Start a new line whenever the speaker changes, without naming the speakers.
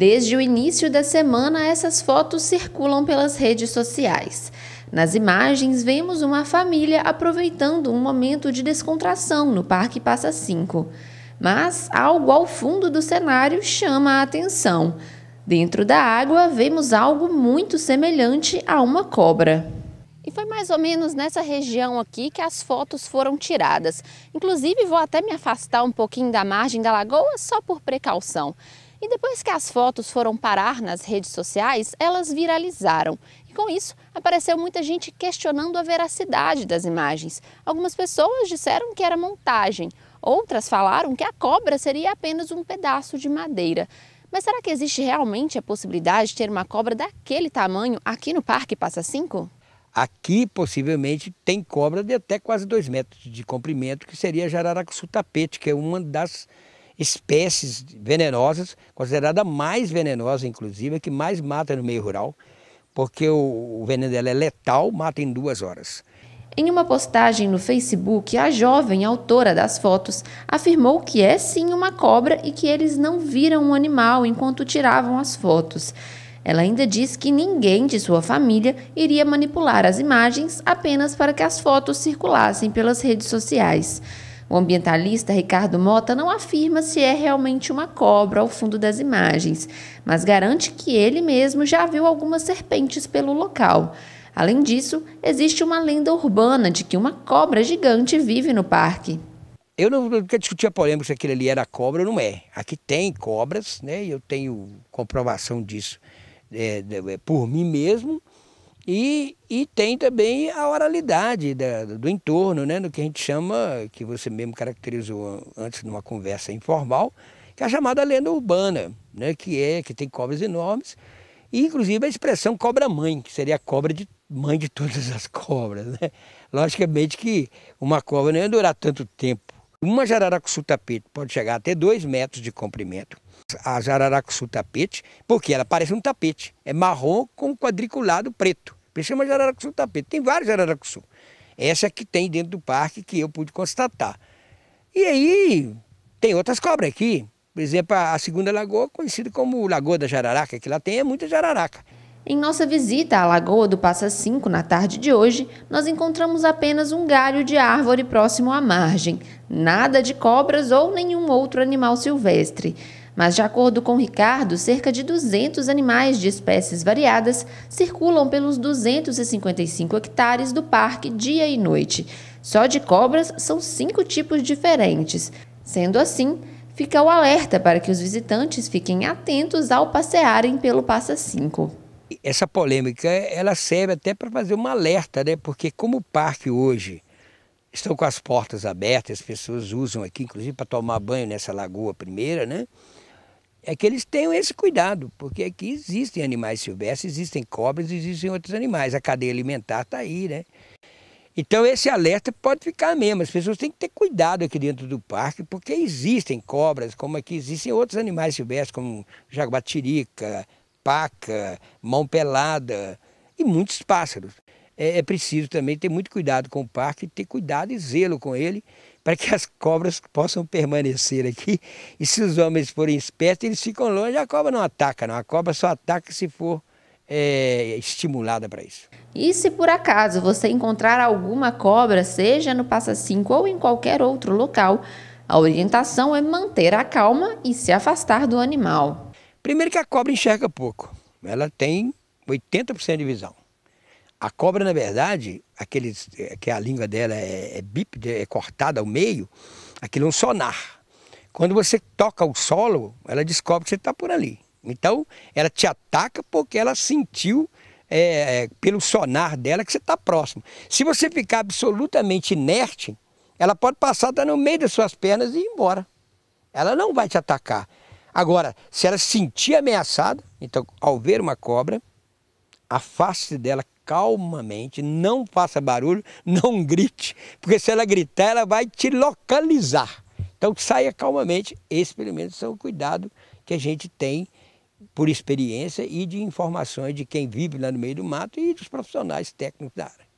Desde o início da semana, essas fotos circulam pelas redes sociais. Nas imagens, vemos uma família aproveitando um momento de descontração no Parque Passa 5. Mas algo ao fundo do cenário chama a atenção. Dentro da água, vemos algo muito semelhante a uma cobra. E foi mais ou menos nessa região aqui que as fotos foram tiradas. Inclusive, vou até me afastar um pouquinho da margem da lagoa só por precaução. E depois que as fotos foram parar nas redes sociais, elas viralizaram. E com isso, apareceu muita gente questionando a veracidade das imagens. Algumas pessoas disseram que era montagem, outras falaram que a cobra seria apenas um pedaço de madeira. Mas será que existe realmente a possibilidade de ter uma cobra daquele tamanho aqui no Parque Passa Cinco?
Aqui, possivelmente, tem cobra de até quase 2 metros de comprimento, que seria a jararacuçu tapete, que é uma das espécies venenosas, considerada mais venenosa, inclusive, que mais mata no meio rural, porque o, o veneno dela é letal, mata em duas horas.
Em uma postagem no Facebook, a jovem autora das fotos afirmou que é sim uma cobra e que eles não viram um animal enquanto tiravam as fotos. Ela ainda diz que ninguém de sua família iria manipular as imagens apenas para que as fotos circulassem pelas redes sociais. O ambientalista Ricardo Mota não afirma se é realmente uma cobra ao fundo das imagens, mas garante que ele mesmo já viu algumas serpentes pelo local. Além disso, existe uma lenda urbana de que uma cobra gigante vive no parque.
Eu não, quero discutir a polêmica se aquilo ali era cobra ou não é. Aqui tem cobras, né? E eu tenho comprovação disso é, é, por mim mesmo e, e tem também a oralidade da, do entorno, né, do que a gente chama, que você mesmo caracterizou antes numa conversa informal, que é a chamada lenda urbana, né, que é que tem cobras enormes, e inclusive a expressão cobra-mãe, que seria a cobra de mãe de todas as cobras. Né? Logicamente que uma cobra não ia durar tanto tempo. Uma jararacuçu tapete pode chegar até dois metros de comprimento. A jararacuçu tapete, porque ela parece um tapete, é marrom com quadriculado preto. Peixama jararacuçu tapete. Tem vários jararacuçu. Essa é que tem dentro do parque que eu pude constatar. E aí tem outras cobras aqui. Por exemplo, a segunda lagoa, conhecida como Lagoa da Jararaca, que lá tem é muita jararaca. Em nossa visita
à Lagoa do Passa 5 na tarde de hoje, nós encontramos apenas um galho de árvore próximo à margem, nada de cobras ou nenhum outro animal silvestre. Mas, de acordo com Ricardo, cerca de 200 animais de espécies variadas circulam pelos 255 hectares do parque dia e noite. Só de cobras são cinco tipos diferentes. Sendo assim, fica o alerta para que os visitantes fiquem atentos ao passearem pelo Passa 5.
Essa polêmica ela serve até para fazer um alerta, né? porque como o parque hoje estão com as portas abertas, as pessoas usam aqui, inclusive para tomar banho nessa lagoa primeira, né? é que eles tenham esse cuidado, porque aqui existem animais silvestres, existem cobras, existem outros animais. A cadeia alimentar está aí, né? Então esse alerta pode ficar mesmo. As pessoas têm que ter cuidado aqui dentro do parque, porque existem cobras, como aqui existem outros animais silvestres, como jaguatirica, paca, mão pelada e muitos pássaros é, é preciso também ter muito cuidado com o parque, ter cuidado e zelo com ele, para que as cobras possam permanecer aqui. E se os homens forem espertos, eles ficam longe, a cobra não ataca, não. A cobra só ataca se for é, estimulada para isso.
E se por acaso você encontrar alguma cobra, seja no Passa 5 ou em qualquer outro local, a orientação é manter a calma e se afastar
do animal. Primeiro que a cobra enxerga pouco. Ela tem 80% de visão. A cobra, na verdade, aqueles, que é a língua dela é, é bípede, é cortada ao meio, aquilo é um sonar. Quando você toca o solo, ela descobre que você está por ali. Então, ela te ataca porque ela sentiu é, é pelo sonar dela que você está próximo. Se você ficar absolutamente inerte, ela pode passar tá no meio das suas pernas e ir embora. Ela não vai te atacar. Agora, se ela se sentir ameaçada, então ao ver uma cobra, face dela calmamente, não faça barulho, não grite, porque se ela gritar, ela vai te localizar. Então saia calmamente, esses pelo são o cuidado que a gente tem por experiência e de informações de quem vive lá no meio do mato e dos profissionais técnicos da área.